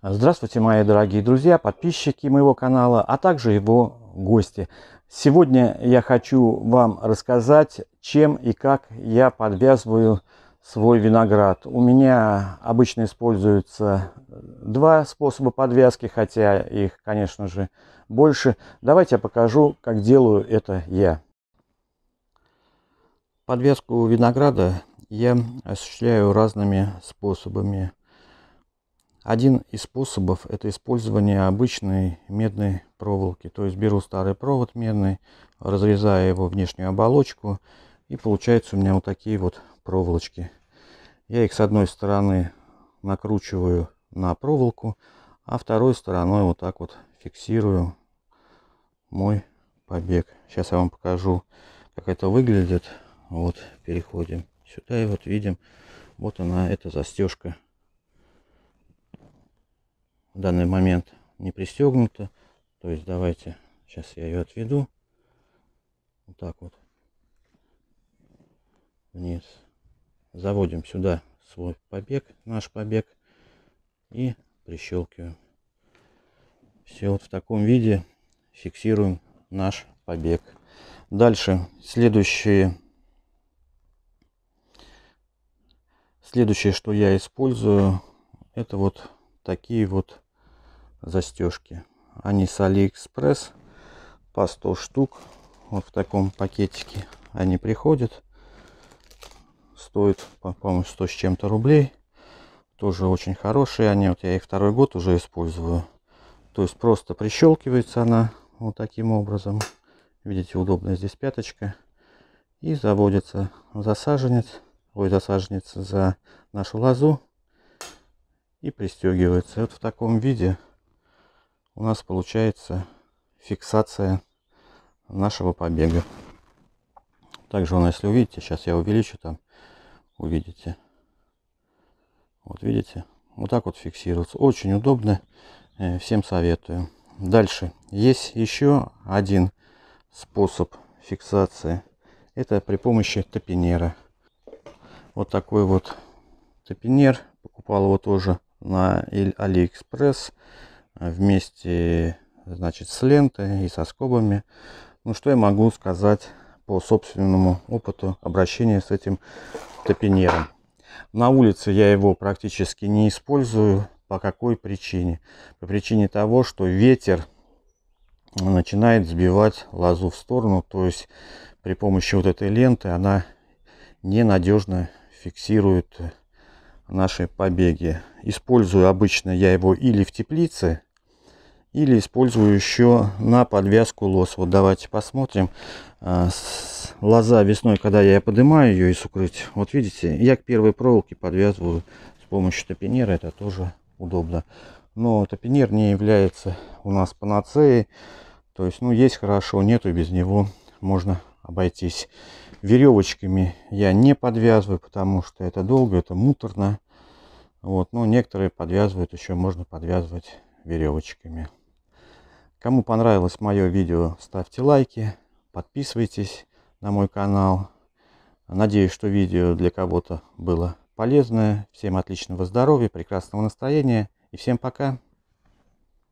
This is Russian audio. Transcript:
Здравствуйте, мои дорогие друзья, подписчики моего канала, а также его гости. Сегодня я хочу вам рассказать, чем и как я подвязываю свой виноград. У меня обычно используются два способа подвязки, хотя их, конечно же, больше. Давайте я покажу, как делаю это я. Подвязку винограда я осуществляю разными способами. Один из способов это использование обычной медной проволоки. То есть беру старый провод медный, разрезаю его внешнюю оболочку и получается у меня вот такие вот проволочки. Я их с одной стороны накручиваю на проволоку, а второй стороной вот так вот фиксирую мой побег. Сейчас я вам покажу, как это выглядит. Вот переходим сюда и вот видим, вот она эта застежка в данный момент не пристегнута. То есть давайте, сейчас я ее отведу. Вот так вот. Вниз. Заводим сюда свой побег, наш побег. И прищелкиваем. Все вот в таком виде фиксируем наш побег. Дальше следующее, Следующее, что я использую, это вот такие вот застежки. Они с Алиэкспресс по 100 штук. Вот в таком пакетике они приходят. Стоят, по-моему, 100 с чем-то рублей. Тоже очень хорошие они. Вот я их второй год уже использую. То есть просто прищелкивается она вот таким образом. Видите, удобная здесь пяточка. И заводится засаженец, Ой, за за нашу лозу. И пристегивается. Вот в таком виде у нас получается фиксация нашего побега. Также у нас, если увидите, сейчас я увеличу там, увидите. Вот видите, вот так вот фиксируется. Очень удобно, э, всем советую. Дальше, есть еще один способ фиксации. Это при помощи топинера. Вот такой вот топинер. Покупал его тоже на Алиэкспресс вместе значит, с лентой и со скобами. Ну, что я могу сказать по собственному опыту обращения с этим топинером. На улице я его практически не использую. По какой причине? По причине того, что ветер начинает сбивать лозу в сторону. То есть при помощи вот этой ленты она ненадежно фиксирует наши побеги. Использую обычно я его или в теплице, или использую еще на подвязку лос. Вот давайте посмотрим. А, лоза весной, когда я поднимаю ее из укрытия, вот видите, я к первой проволоке подвязываю с помощью топинера. Это тоже удобно. Но топинер не является у нас панацеей. То есть, ну, есть хорошо, нету, без него можно обойтись. Веревочками я не подвязываю, потому что это долго, это муторно. Вот, но некоторые подвязывают, еще можно подвязывать веревочками. Кому понравилось мое видео, ставьте лайки, подписывайтесь на мой канал. Надеюсь, что видео для кого-то было полезное. Всем отличного здоровья, прекрасного настроения и всем пока!